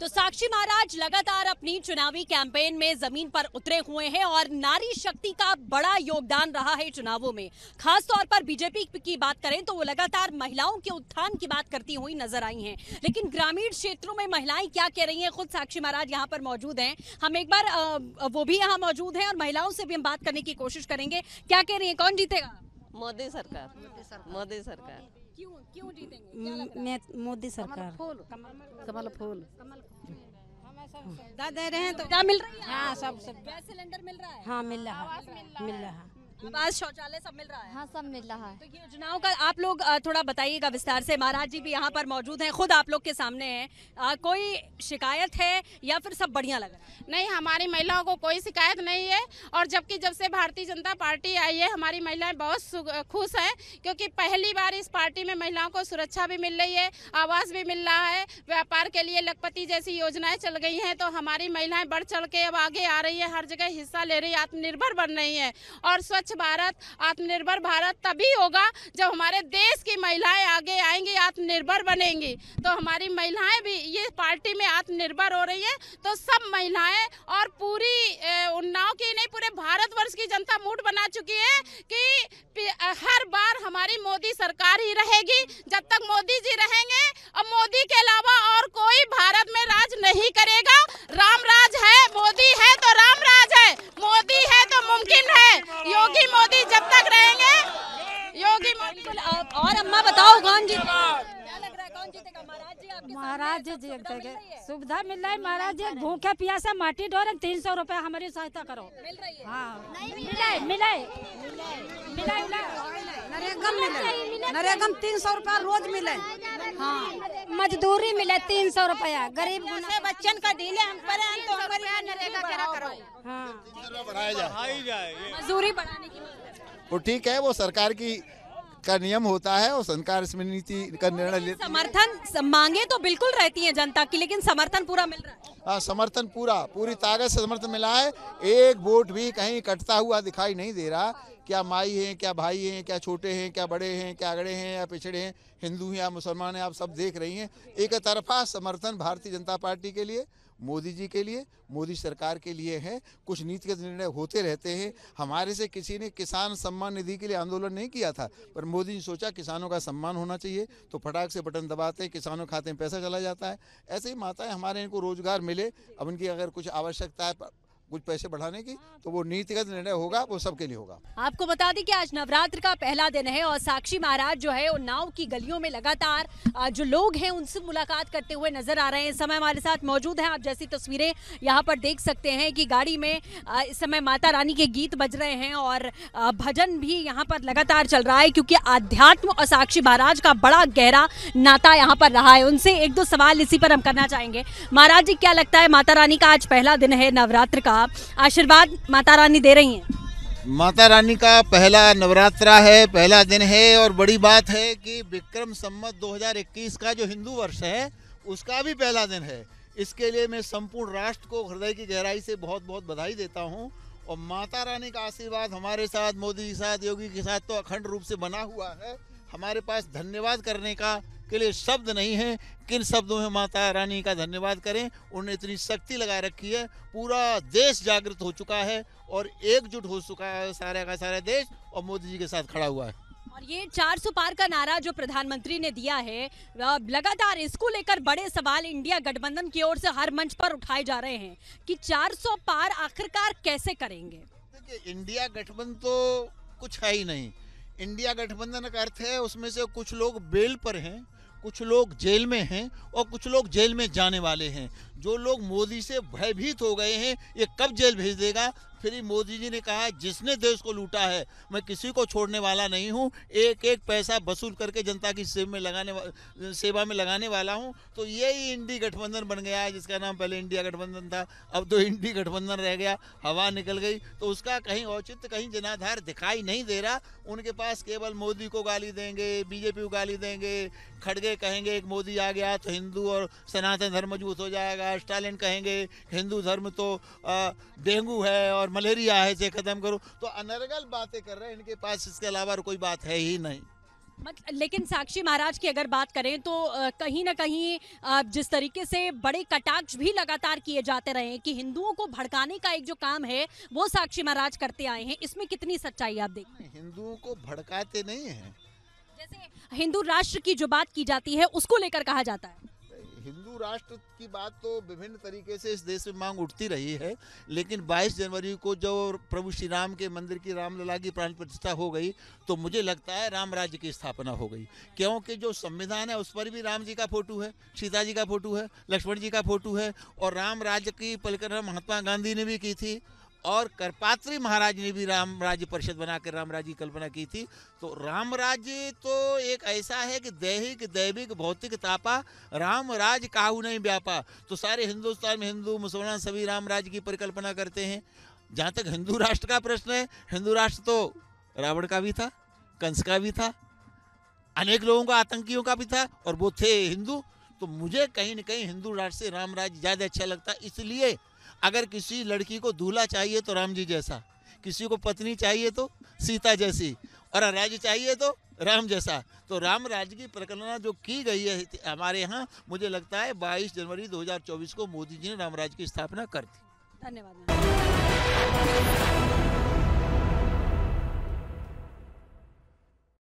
तो साक्षी महाराज लगातार अपनी चुनावी कैंपेन में जमीन पर उतरे हुए हैं और नारी शक्ति का बड़ा योगदान रहा है चुनावों में खास तौर पर बीजेपी की बात करें तो वो लगातार महिलाओं के उत्थान की बात करती हुई नजर आई हैं लेकिन ग्रामीण क्षेत्रों में महिलाएं क्या कह रही हैं खुद साक्षी महाराज यहाँ पर मौजूद है हम एक बार वो भी यहाँ मौजूद है और महिलाओं से भी हम बात करने की कोशिश करेंगे क्या कह रही है कौन जीतेगा मोदी सरकार मोदी सरकार क्यों क्यों जीतेंगे मोदी सरकार फूल कमल फूल दादा रहे हैं तो क्या मिल रहा है हाँ सब सब गैस सिलेंडर मिल रहा है हाँ मिल रहा है मिल रहा है आज शौचालय सब मिल रहा है हाँ सब मिल रहा है तो योजनाओं का आप लोग थोड़ा बताइएगा विस्तार से महाराज जी भी यहाँ पर मौजूद हैं खुद आप लोग के सामने हैं कोई शिकायत है या फिर सब बढ़िया लग रहा है नहीं हमारी महिलाओं को कोई शिकायत नहीं है और जबकि जब से भारतीय जनता पार्टी आई है हमारी महिलाएं बहुत खुश हैं क्योंकि पहली बार इस पार्टी में महिलाओं को सुरक्षा भी मिल रही है आवास भी मिल रहा है व्यापार के लिए लखपति जैसी योजनाएं चल गई हैं तो हमारी महिलाएं बढ़ चढ़ के अब आगे आ रही है हर जगह हिस्सा ले रही है आत्मनिर्भर बन रही है और स्वच्छ भारत आत्मनिर्भर भारत तभी होगा जब हमारे देश की महिलाएं आगे आएंगी आत्मनिर्भर बनेंगी तो हमारी महिलाएं भी ये पार्टी में आत्मनिर्भर हो रही है तो सब महिलाएं और पूरी उन्नाव की नहीं पूरे भारतवर्ष की जनता मूड बना चुकी है कि हर बार हमारी मोदी सरकार ही रहेगी जब तक मोदी जी रहेंगे और मोदी के अलावा और होगी और अम्मा बताओ कौन जी जीतेगा महाराज जी आपके सुविधा मिल रही है महाराज जी भूखे पिया से माटी डोरे तीन सौ रूपए हमारी सहायता करो हाँ मिले मिले नरेगम तीन सौ रूपया रोज मिले हाँ मजदूरी मिले तीन सौ रूपया गरीब बच्चन का डीले हम पर तो हमारे यहाँ नरेगा करो हाँ मजदूरी बढ़ाने की वो ठीक है वो सरकार की का नियम होता है और संकार नीति हाँ, का तो निर्णय लेते समर्थन मांगे तो बिल्कुल रहती है जनता की लेकिन समर्थन पूरा मिल रहा है आ, हाँ, समर्थन पूरा पूरी ताकत से समर्थन मिला है एक वोट भी कहीं कटता हुआ दिखाई नहीं दे रहा क्या माई हैं क्या भाई हैं क्या छोटे हैं क्या बड़े हैं क्या अगड़े हैं या पिछड़े हैं हिंदू हैं या मुसलमान हैं आप सब देख रही हैं एक तरफा समर्थन भारतीय जनता पार्टी के लिए मोदी जी के लिए मोदी सरकार के लिए है कुछ नीतिगत निर्णय होते रहते हैं हमारे से किसी ने किसान सम्मान निधि के लिए आंदोलन नहीं किया था पर मोदी ने सोचा किसानों का सम्मान होना चाहिए तो फटाक से बटन दबाते हैं किसानों खाते में पैसा चला जाता है ऐसे ही माताएं हमारे इनको रोजगार मिले अब इनकी अगर कुछ आवश्यकता है कुछ पैसे बढ़ाने की हाँ। तो वो नीतिगत निर्णय होगा वो सबके लिए होगा आपको बता दें कि आज नवरात्र का पहला दिन है और साक्षी महाराज जो है वो नाव की गलियों में लगातार जो लोग हैं उनसे मुलाकात करते हुए नजर आ रहे हैं इस समय हमारे साथ मौजूद हैं आप जैसी तस्वीरें यहाँ पर देख सकते हैं कि गाड़ी में इस समय माता रानी के गीत बज रहे हैं और भजन भी यहाँ पर लगातार चल रहा है क्योंकि आध्यात्म और साक्षी महाराज का बड़ा गहरा नाता यहाँ पर रहा है उनसे एक दो सवाल इसी पर हम करना चाहेंगे महाराज जी क्या लगता है माता रानी का आज पहला दिन है नवरात्र का साहब आशीर्वाद माता रानी दे रही हैं माता रानी का पहला नवरात्रा है पहला दिन है और बड़ी बात है कि विक्रम सम्मत 2021 का जो हिंदू वर्ष है उसका भी पहला दिन है इसके लिए मैं संपूर्ण राष्ट्र को हृदय की गहराई से बहुत बहुत बधाई देता हूँ और माता रानी का आशीर्वाद हमारे साथ मोदी के साथ योगी के साथ तो अखंड रूप से बना हुआ है हमारे पास धन्यवाद करने का के लिए शब्द नहीं है किन शब्दों में माता रानी का धन्यवाद करें उन्होंने इतनी शक्ति लगा रखी है पूरा देश जागृत हो चुका है और एकजुट हो चुका है सारे का सारा देश और मोदी जी के साथ खड़ा हुआ है और ये 400 पार का नारा जो प्रधानमंत्री ने दिया है लगातार इसको लेकर बड़े सवाल इंडिया गठबंधन की ओर से हर मंच पर उठाए जा रहे हैं कि 400 पार आखिरकार कैसे करेंगे देखिए इंडिया गठबंधन तो कुछ है ही नहीं इंडिया गठबंधन का अर्थ है उसमें से कुछ लोग बेल पर हैं कुछ लोग जेल में हैं और कुछ लोग जेल में जाने वाले हैं जो लोग मोदी से भयभीत हो गए हैं ये कब जेल भेज देगा फिर मोदी जी ने कहा जिसने देश को लूटा है मैं किसी को छोड़ने वाला नहीं हूँ एक एक पैसा वसूल करके जनता की सेवा में लगाने सेवा में लगाने वाला हूँ तो यही इंडी गठबंधन बन गया है जिसका नाम पहले इंडिया गठबंधन था अब तो इंडी गठबंधन रह गया हवा निकल गई तो उसका कहीं औचित्य कहीं जनाधार दिखाई नहीं दे रहा उनके पास केवल मोदी को गाली देंगे बीजेपी को गाली देंगे खड़गे कहेंगे एक मोदी आ गया तो हिंदू और सनातन धर्म मजबूत हो जाएगा स्टालिन कहेंगे हिंदू धर्म तो डेंगू है और मलेरिया है इसे ख़त्म करो तो अनर्गल बातें कर रहे हैं इनके पास इसके अलावा कोई बात है ही नहीं मतलब लेकिन साक्षी महाराज की अगर बात करें तो कहीं ना कहीं जिस तरीके से बड़े कटाक्ष भी लगातार किए जाते रहे कि हिंदुओं को भड़काने का एक जो काम है वो साक्षी महाराज करते आए हैं इसमें कितनी सच्चाई आप देखते हिंदुओं को भड़काते नहीं है जैसे हिंदू राष्ट्र की जो बात की जाती है उसको लेकर कहा जाता है हिंदू राष्ट्र की बात तो विभिन्न तरीके से इस देश में मांग उठती रही है लेकिन 22 जनवरी को जो प्रभु श्री राम के मंदिर की रामलला की प्राण प्रतिष्ठा हो गई तो मुझे लगता है राम राज्य की स्थापना हो गई क्योंकि जो संविधान है उस पर भी राम जी का फोटो है सीता जी का फोटो है लक्ष्मण जी का फोटो है और राम राज्य की परिक्रमा महात्मा गांधी ने भी की थी और करपात्री महाराज ने भी राम राज्य परिषद बनाकर राम राज्य की कल्पना की थी तो राम राज्य तो एक ऐसा है कि दैहिक दैविक भौतिक तापा राम राज काहू नहीं व्यापा तो सारे हिंदुस्तान में हिंदू मुसलमान सभी राम राज्य की परिकल्पना करते हैं जहाँ तक हिंदू राष्ट्र का प्रश्न है हिंदू राष्ट्र तो रावण का भी था कंस का भी था अनेक लोगों का आतंकियों का भी था और वो थे हिंदू तो मुझे कहीं ना कहीं हिंदू राष्ट्र से राम राज्य ज़्यादा अच्छा लगता इसलिए अगर किसी लड़की को दूल्हा चाहिए तो राम जी जैसा किसी को पत्नी चाहिए तो सीता जैसी और राज्य चाहिए तो राम जैसा तो राम राज्य की प्रकलना जो की गई है हमारे यहाँ मुझे लगता है बाईस जनवरी दो को मोदी जी ने रामराज की स्थापना कर दी धन्यवाद